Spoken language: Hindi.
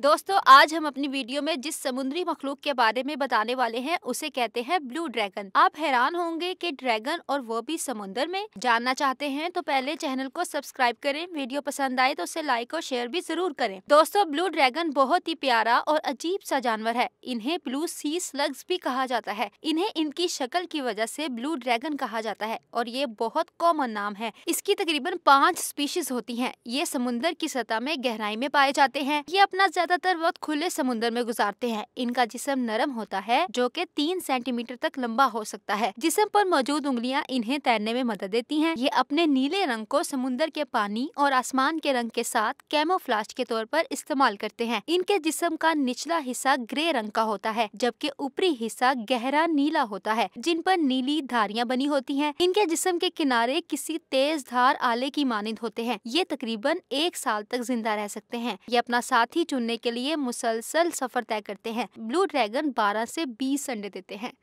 दोस्तों आज हम अपनी वीडियो में जिस समुद्री मखलूक के बारे में बताने वाले हैं उसे कहते हैं ब्लू ड्रैगन आप हैरान होंगे कि ड्रैगन और वो भी समुद्र में जानना चाहते हैं तो पहले चैनल को सब्सक्राइब करें वीडियो पसंद आए तो उसे लाइक और शेयर भी जरूर करें दोस्तों ब्लू ड्रैगन बहुत ही प्यारा और अजीब सा जानवर है इन्हें ब्लू सी स्लग्स भी कहा जाता है इन्हें इनकी शक्ल की वजह से ब्लू ड्रैगन कहा जाता है और ये बहुत कॉमन नाम है इसकी तकरीबन पाँच स्पीशीज होती है ये समुन्दर की सतह में गहराई में पाए जाते हैं ये अपना ज्यादातर वक्त खुले समुद्र में गुजारते हैं इनका जिसम नरम होता है जो कि तीन सेंटीमीटर तक लंबा हो सकता है जिसम पर मौजूद उंगलियां इन्हें तैरने में मदद देती हैं। ये अपने नीले रंग को समुन्दर के पानी और आसमान के रंग के साथ कैमोफ्लाज के तौर पर इस्तेमाल करते हैं इनके जिसम का निचला हिस्सा ग्रे रंग का होता है जबकि ऊपरी हिस्सा गहरा नीला होता है जिन पर नीली धारियां बनी होती हैं। इनके जिसम के किनारे किसी तेज धार आले की मानद होते हैं ये तकरीबन एक साल तक जिंदा रह सकते हैं ये अपना साथी चुनने करने के लिए मुसलसल सफर तय करते हैं ब्लू ड्रैगन 12 से 20 अंडे देते हैं